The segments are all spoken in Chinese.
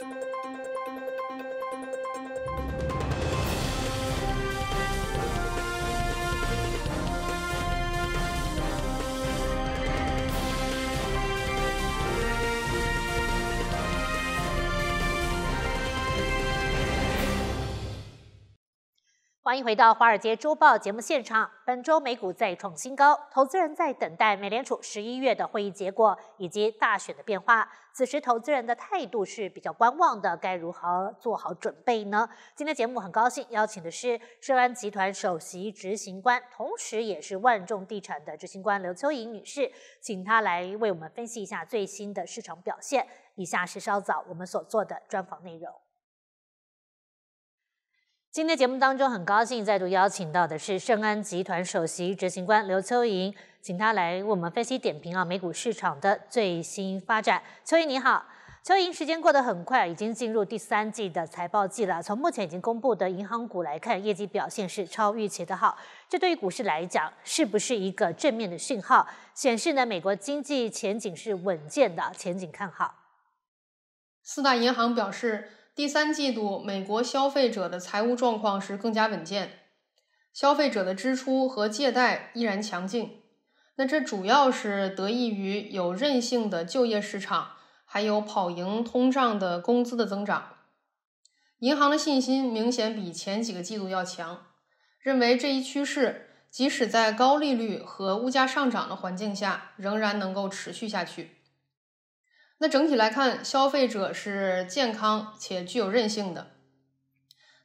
Thank you 欢迎回到华尔街周报节目现场。本周美股再创新高，投资人在等待美联储十一月的会议结果以及大选的变化。此时，投资人的态度是比较观望的，该如何做好准备呢？今天节目很高兴邀请的是深安集团首席执行官，同时也是万众地产的执行官刘秋颖女士，请她来为我们分析一下最新的市场表现。以下是稍早我们所做的专访内容。今天节目当中，很高兴再度邀请到的是盛安集团首席执行官刘秋莹，请他来为我们分析点评啊美股市场的最新发展。秋莹你好，秋莹，时间过得很快，已经进入第三季的财报季了。从目前已经公布的银行股来看，业绩表现是超预期的，好，这对于股市来讲是不是一个正面的讯号？显示呢，美国经济前景是稳健的，前景看好。四大银行表示。第三季度，美国消费者的财务状况是更加稳健，消费者的支出和借贷依然强劲。那这主要是得益于有韧性的就业市场，还有跑赢通胀的工资的增长。银行的信心明显比前几个季度要强，认为这一趋势即使在高利率和物价上涨的环境下，仍然能够持续下去。那整体来看，消费者是健康且具有韧性的。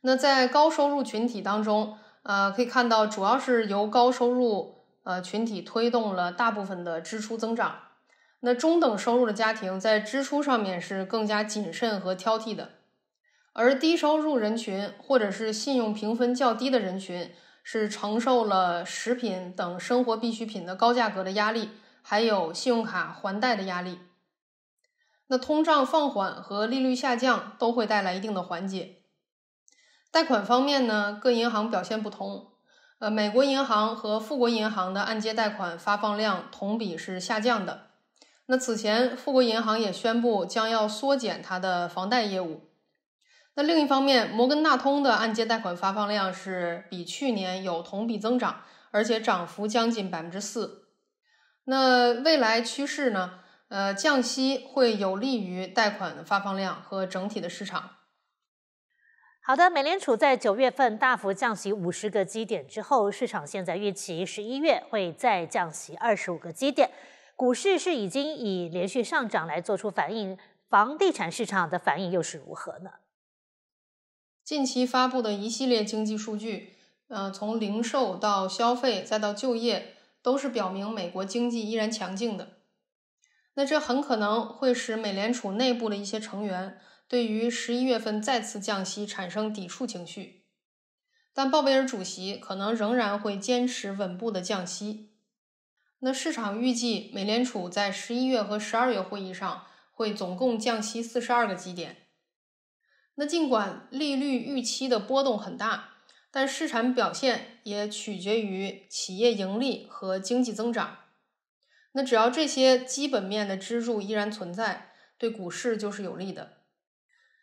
那在高收入群体当中，呃，可以看到主要是由高收入呃群体推动了大部分的支出增长。那中等收入的家庭在支出上面是更加谨慎和挑剔的，而低收入人群或者是信用评分较低的人群是承受了食品等生活必需品的高价格的压力，还有信用卡还贷的压力。那通胀放缓和利率下降都会带来一定的缓解。贷款方面呢，各银行表现不同。呃，美国银行和富国银行的按揭贷款发放量同比是下降的。那此前，富国银行也宣布将要缩减它的房贷业务。那另一方面，摩根大通的按揭贷款发放量是比去年有同比增长，而且涨幅将近百分之四。那未来趋势呢？呃，降息会有利于贷款的发放量和整体的市场。好的，美联储在九月份大幅降息五十个基点之后，市场现在预期十一月会再降息二十五个基点。股市是已经以连续上涨来做出反应，房地产市场的反应又是如何呢？近期发布的一系列经济数据，呃，从零售到消费再到就业，都是表明美国经济依然强劲的。那这很可能会使美联储内部的一些成员对于十一月份再次降息产生抵触情绪，但鲍威尔主席可能仍然会坚持稳步的降息。那市场预计美联储在十一月和十二月会议上会总共降息四十二个基点。那尽管利率预期的波动很大，但市场表现也取决于企业盈利和经济增长。那只要这些基本面的支柱依然存在，对股市就是有利的。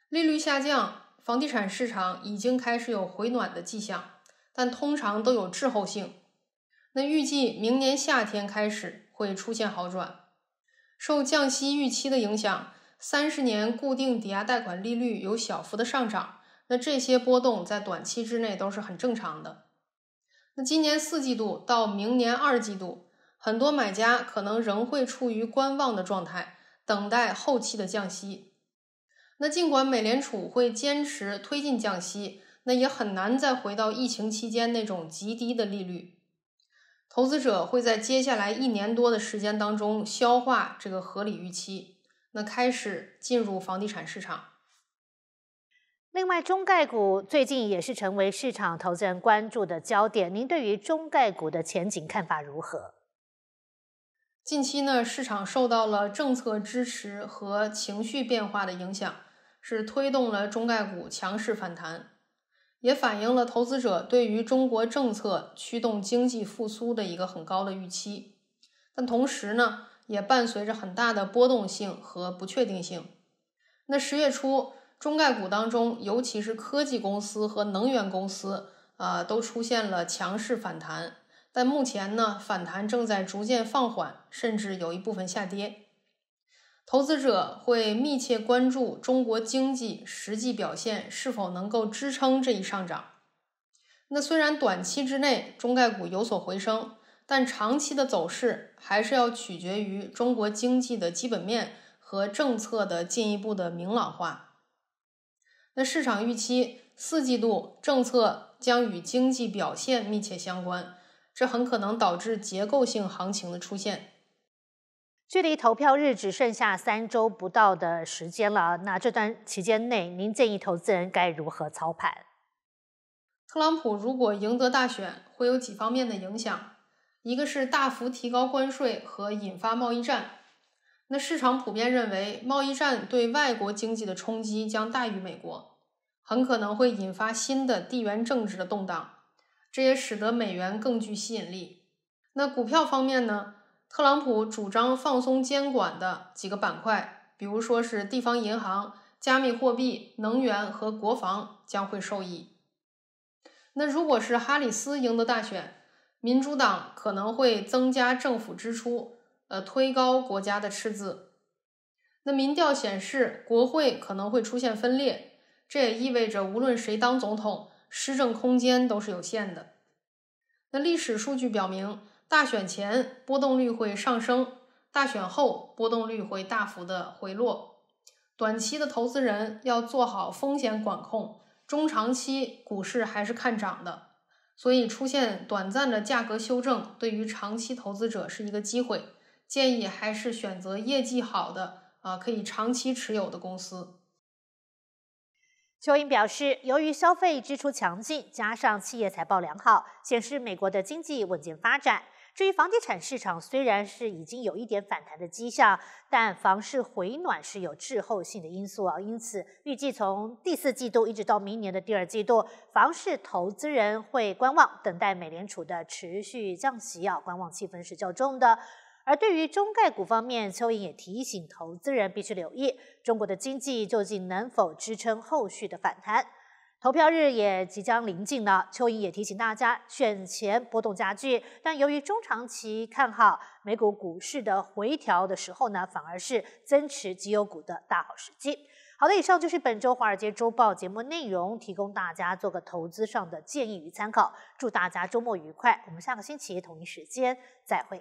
利率下降，房地产市场已经开始有回暖的迹象，但通常都有滞后性。那预计明年夏天开始会出现好转。受降息预期的影响，三十年固定抵押贷款利率有小幅的上涨。那这些波动在短期之内都是很正常的。那今年四季度到明年二季度。很多买家可能仍会处于观望的状态，等待后期的降息。那尽管美联储会坚持推进降息，那也很难再回到疫情期间那种极低的利率。投资者会在接下来一年多的时间当中消化这个合理预期，那开始进入房地产市场。另外，中概股最近也是成为市场投资人关注的焦点。您对于中概股的前景看法如何？近期呢，市场受到了政策支持和情绪变化的影响，是推动了中概股强势反弹，也反映了投资者对于中国政策驱动经济复苏的一个很高的预期。但同时呢，也伴随着很大的波动性和不确定性。那十月初，中概股当中，尤其是科技公司和能源公司啊，都出现了强势反弹。但目前呢，反弹正在逐渐放缓，甚至有一部分下跌。投资者会密切关注中国经济实际表现是否能够支撑这一上涨。那虽然短期之内中概股有所回升，但长期的走势还是要取决于中国经济的基本面和政策的进一步的明朗化。那市场预期四季度政策将与经济表现密切相关。这很可能导致结构性行情的出现。距离投票日只剩下三周不到的时间了，那这段期间内，您建议投资人该如何操盘？特朗普如果赢得大选，会有几方面的影响：一个是大幅提高关税和引发贸易战。那市场普遍认为，贸易战对外国经济的冲击将大于美国，很可能会引发新的地缘政治的动荡。这也使得美元更具吸引力。那股票方面呢？特朗普主张放松监管的几个板块，比如说是地方银行、加密货币、能源和国防将会受益。那如果是哈里斯赢得大选，民主党可能会增加政府支出，呃，推高国家的赤字。那民调显示，国会可能会出现分裂，这也意味着无论谁当总统。施政空间都是有限的。那历史数据表明，大选前波动率会上升，大选后波动率会大幅的回落。短期的投资人要做好风险管控，中长期股市还是看涨的。所以出现短暂的价格修正，对于长期投资者是一个机会。建议还是选择业绩好的啊，可以长期持有的公司。邱鹰表示，由于消费支出强劲，加上企业财报良好，显示美国的经济稳健发展。至于房地产市场，虽然是已经有一点反弹的迹象，但房市回暖是有滞后性的因素啊，因此预计从第四季度一直到明年的第二季度，房市投资人会观望，等待美联储的持续降息啊，观望气氛是较重的。而对于中概股方面，邱莹也提醒投资人必须留意中国的经济究竟能否支撑后续的反弹。投票日也即将临近了，邱莹也提醒大家，选前波动加剧，但由于中长期看好美股股市的回调的时候呢，反而是增持绩优股的大好时机。好的，以上就是本周华尔街周报节目内容，提供大家做个投资上的建议与参考。祝大家周末愉快，我们下个星期同一时间再会。